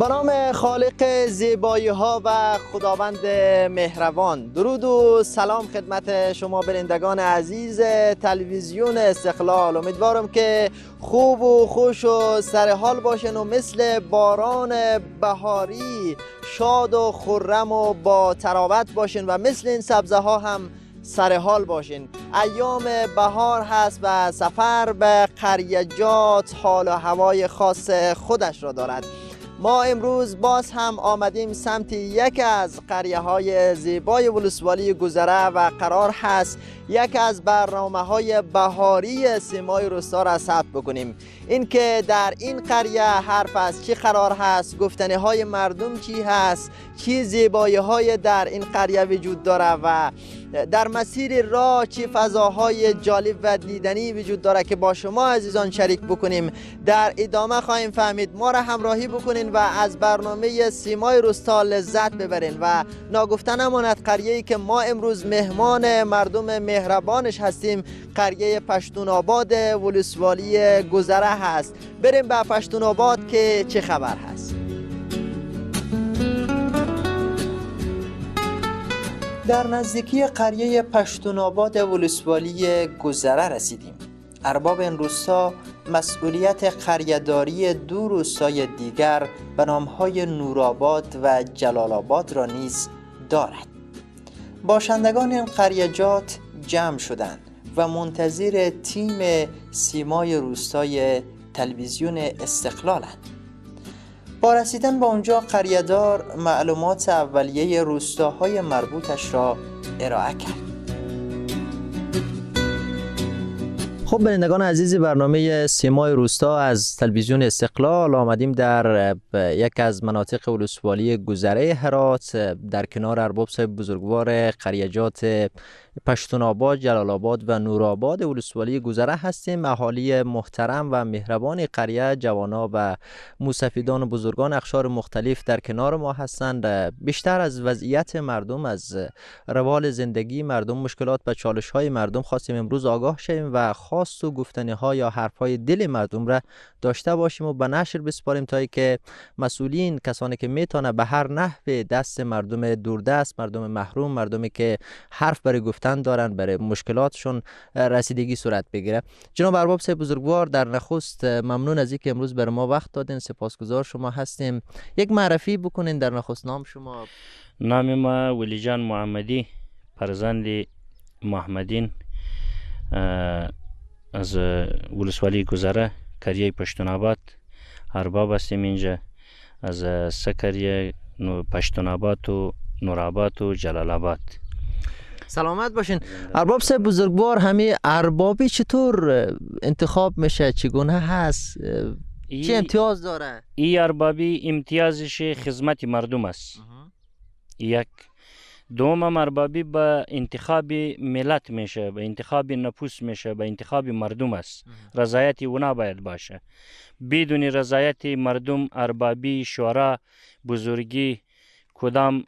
به نام خالق زیبایی ها و خداوند مهربان درود و سلام خدمت شما برندگان عزیز تلویزیون استقلال امیدوارم که خوب و خوش و سرحال باشین و مثل باران بهاری شاد و خرم و با تراوت باشین و مثل این سبزه ها هم سر حال باشین ایام بهار هست و سفر به قریجات حال و هوای خاص خودش را دارد ما امروز باز هم آمدیم سمت یک از قریه های زیبای ولسوالی گذره و قرار هست یک از برنامه های بهاری سیمای روستا را ثبت بکنیم اینکه در این قریه حرف از چی قرار هست گفتنه های مردم چی هست چی زیبایی های در این قریه وجود داره و در مسیر راه چه فضاهای جالب و دیدنی وجود داره که با شما عزیزان شریک بکنیم در ادامه خواهیم فهمید ما را همراهی بکنین و از برنامه سیمای روستا لذت ببرین و ناگفته نماند قریه که ما امروز مهمان مردم مهربانش هستیم قریه پشتون آباد ولسوالی گذره هست بریم به پشتون آباد که چه خبر هست در نزدیکی قریه آباد ولسوالی گذره رسیدیم ارباب این روستا مسئولیت قریهداری دو روستای دیگر به نامهای نوراباد و جلالآباد را نیز دارد باشندگان این قریجات جمع شدند و منتظر تیم سیمای روستای تلویزیون استقلالند با رسیدن به آنجا قریدار معلومات اولیه روستاهای مربوطش را ارائه کرد خب بینندگان عزیزی برنامه سیمای روستا از تلویزیون استقلال آمدیم در یک از مناطق ولسوالی گذره هرات در کنار ارباب صاحب بزرگوار قریجات پشتون آباد، جلال آباد و آباد ولسوالی گذره هستیم اهالی محترم و مهربان قریه جوانا و موسفیدان و بزرگان اخشار مختلف در کنار ما هستند بیشتر از وضعیت مردم از روال زندگی مردم مشکلات و چالش های مردم خواستیم امروز آگاه شویم و خواست و گفتنی ها یا حرف های دل مردم را داشته باشیم و به نشر بسپاریم تا که مسئولین کسانی که میتونه به هر نحو دست مردم دوردست مردم محروم مردمی که حرف برای گفتن دارن برای مشکلاتشون رسیدگی صورت بگیره جناب ارباب سه بزرگوار در نخست ممنون از اینکه امروز بر ما وقت دادین سپاسگزار شما هستیم یک معرفی بکنین در نخست نام شما نام ما ولی جان محمدی فرزند محمدین از ولسوالی گذره پشتون پشتوناباد ارباب هستیم اینجا از سه پشتون پشتوناباد و نوراباد و جلال سلامت باشین ارباب سه بزرگوار همه اربابی چطور انتخاب میشه چگونه هست چه امتیاز داره ای اربابی امتیازش خدمت مردم است یک دوم اربابی به انتخاب ملت میشه به انتخاب نفوس میشه به انتخاب مردم است رضایت اونا باید باشه بدون رضایت مردم اربابی شورا بزرگی کدام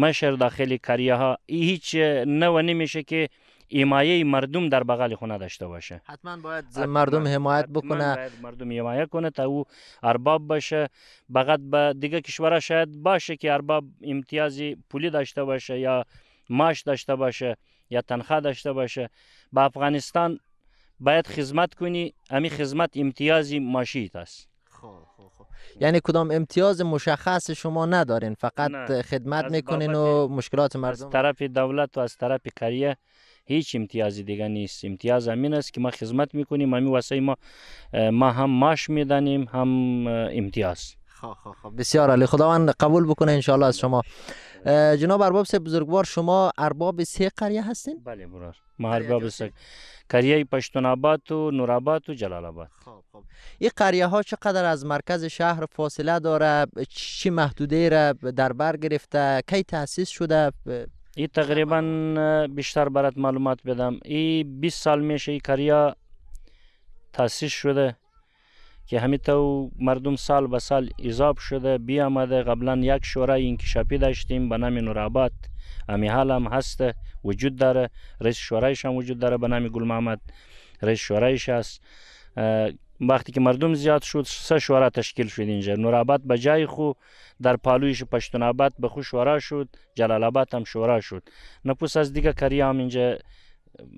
مشر داخل کاریه ها هیچ نو نمیشه که ایمایه مردم در بغل خونه داشته باشه حتما باید مردم حمایت بکنه باید مردم حمایت کنه تا او ارباب باشه فقط به دیگه کشورها شاید باشه که ارباب امتیازی پولی داشته باشه یا ماش داشته باشه یا تنخواه داشته باشه به افغانستان باید خدمت کنی امی خدمت امتیازی ماشیت است خب، خب، خب. یعنی کدام امتیاز مشخص شما ندارین فقط خدمت میکنین و مشکلات مردم از طرف دولت و از طرف کاریه. هیچ امتیازی دیگه نیست امتیاز همین است که ما خدمت میکنیم همین واسه ما ما هم ماش میدانیم هم امتیاز خب، خب، خب. بسیار علی خداوند قبول بکنه انشاءالله از شما جناب ارباب سه بزرگوار شما ارباب سه قریه هستین؟ بله برار ما ارباب سه قریه پشتون آباد و نور آباد و جلال آباد این قریه ها چقدر از مرکز شهر فاصله داره چی محدوده را در بر گرفته کی تاسیس شده ای تقریبا بیشتر برات معلومات بدم ای 20 سال میشه ای کاریا تاسیس شده که همیتا تو مردم سال به سال اضاف شده بیامده قبلا یک شورای انکشافی داشتیم به نام نوراباد امی حال هم هست وجود داره رئیس شورایش هم وجود داره به نام گل محمد رئیس شورایش هست وقتی که مردم زیاد شد سه شورا تشکیل شد اینجا آباد به جای خو در پالویش پشتون آباد به خو شورا شد جلال آباد هم شورا شد نپوس از دیگه کاری هم اینجا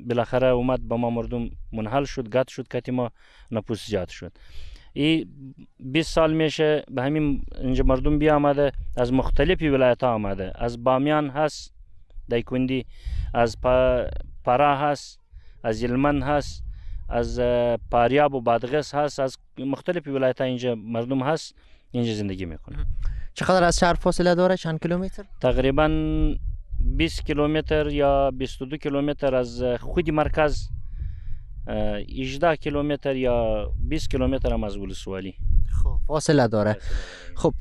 بالاخره اومد به ما مردم منحل شد گت شد کتی ما نپوس زیاد شد ای 20 سال میشه به همین اینجا مردم بی آمده از مختلفی ولایت ها آمده از بامیان هست دایکندی از پا... هست از یلمن هست از پاریاب و بادغس هست از مختلف ولایت ها اینجا مردم هست اینجا زندگی میکنه چقدر از شهر فاصله داره چند کیلومتر تقریبا 20 کیلومتر یا 22 کیلومتر از خود مرکز 18 کیلومتر یا 20 کیلومتر هم از ولسوالی خب فاصله داره خب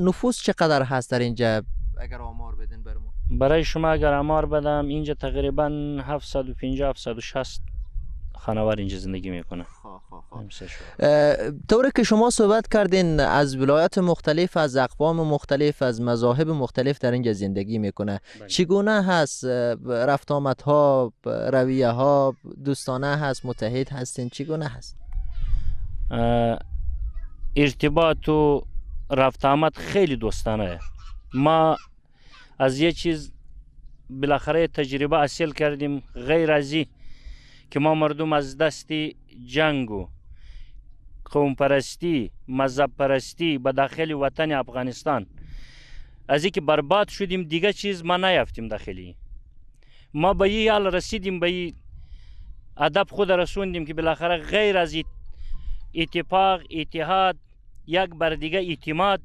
نفوس چقدر هست در اینجا اگر آمار بدین برای شما اگر آمار بدم اینجا تقریبا 750 760 خانوار اینجا زندگی میکنه خب، خب، خب. طوری که شما صحبت کردین از ولایات مختلف از اقوام مختلف از مذاهب مختلف در اینجا زندگی میکنه بله. چگونه هست رفت آمد ها رویه ها دوستانه هست متحد هستین چگونه هست ارتباط و رفت آمد خیلی دوستانه ما از یه چیز بالاخره تجربه اصل کردیم غیر ازی که ما مردم از دست جنگ و قوم پرستی مذهب پرستی به داخل وطن افغانستان از اینکه برباد شدیم دیگه چیز ما نیافتیم داخلی ما به یه حال رسیدیم به یه ادب خود رسوندیم که بالاخره غیر از اتفاق اتحاد یک بر دیگه اعتماد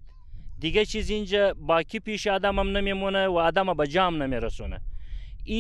دیگه چیز اینجا باکی پیش آدم هم نمیمونه و آدم به جام نمیرسونه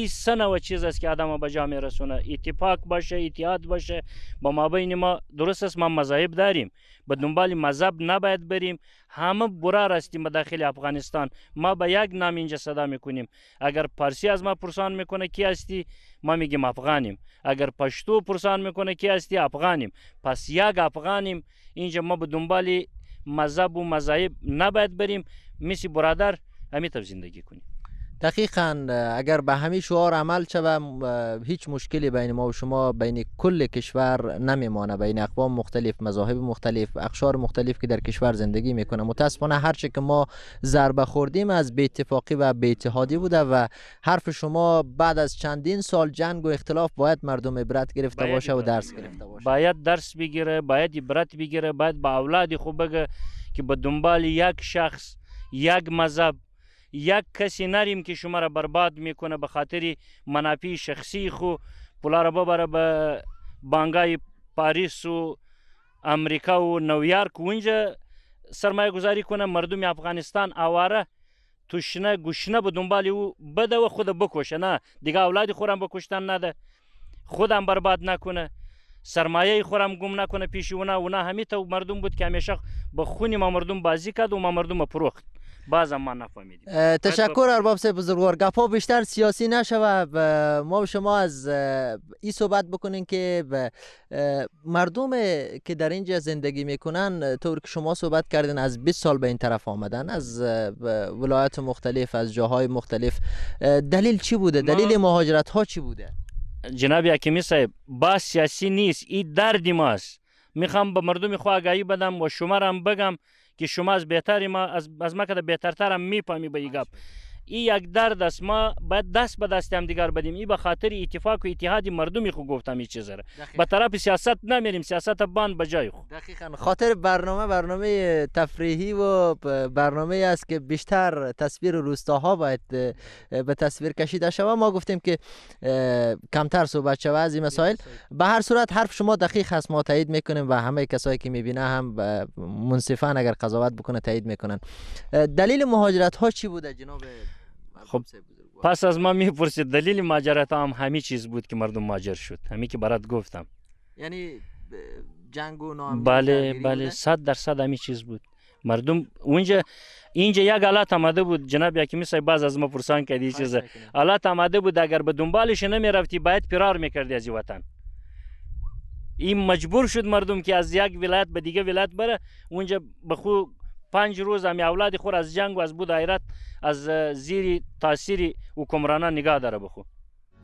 سنه و چیز است که آدم به جا میرسونه اتفاق باشه اتحاد باشه با مابین ما درست است ما مذاهب داریم به دنبال مذهب نباید بریم همه برار هستیم به داخل افغانستان ما به یک نام اینجا صدا میکنیم اگر پارسی از ما پرسان میکنه کی هستی ما میگیم افغانیم اگر پشتو پرسان میکنه کی هستی افغانیم پس یک افغانیم اینجا ما به دنبال مذهب و مذاهب نباید بریم مثل برادر همین زندگی کنیم دقیقا اگر به همین شعار عمل شوه هیچ مشکلی بین ما و شما بین کل کشور نمیمانه بین اقوام مختلف مذاهب مختلف اقشار مختلف که در کشور زندگی میکنه متاسفانه هر که ما ضربه خوردیم از به اتفاقی و به اتحادی بوده و حرف شما بعد از چندین سال جنگ و اختلاف باید مردم عبرت گرفته باشه و درس گرفته باشه باید درس بگیره باید عبرت بگیره باید به با اولاد خوب بگه که به دنبال یک شخص یک مذهب یک کسی نریم که شما را برباد میکنه به خاطر منافع شخصی خو پولا را ببره به بانگای پاریس و امریکا و نیویارک اونجا سرمایه گذاری کنه مردم افغانستان آواره توشنه گوشنه به دنبال او بده و خود بکشه نه دیگه اولاد خورم بکشتن نده خودم برباد نکنه سرمایه خورم گم نکنه پیش اونا اونا همیته مردم بود که همیشه به خونی ما مردم بازی کرد و ما مردم پروخت بازم ما نفهمیدیم تشکر ارباب سه بزرگوار گپا بیشتر سیاسی نشوه ما شما از این صحبت بکنین که مردم که در اینجا زندگی میکنن طور که شما صحبت کردین از 20 سال به این طرف آمدن از ولایت مختلف از جاهای مختلف دلیل چی بوده دلیل مهاجرت ها چی بوده جناب حکیمی صاحب بس سیاسی نیست این درد ماست میخوام به مردم خواه بدم و شما هم بگم که شما از بهتر ما از, از ما که بهترتر هم میفهمی به گپ ای یک درد است ما باید دست به دست دیگر بدیم ای به خاطر اتفاق و اتحاد مردمی خو گفتم این چیز را به طرف سیاست نمیریم سیاست بند به جای خو دقیقاً خاطر برنامه برنامه تفریحی و برنامه است که بیشتر تصویر روستاها باید به تصویر کشیده شود ما گفتیم که کمتر صحبت شود از این مسائل به هر صورت حرف شما دقیق هست ما تایید میکنیم و همه کسایی که میبینه هم منصفانه اگر قضاوت بکنه تایید میکنن دلیل مهاجرت ها چی بوده جناب خب پس از ما میپرسید دلیل ماجرت هم همه چیز بود که مردم ماجر شد همی که برات گفتم یعنی جنگ و بله بله صد درصد همین چیز بود مردم اونجا اینجا یک غلط آمده بود جناب یکی صاحب باز از ما پرسان کردی چیزه غلط آمده بود اگر به دنبالش نمیرفتی باید فرار میکردی از وطن این مجبور شد مردم که از یک ولایت به دیگه ولایت بره اونجا به پنج روز همی اولاد خور از جنگ و از بود حیرت از زیر تاثیر حکمرانان نگاه داره بخو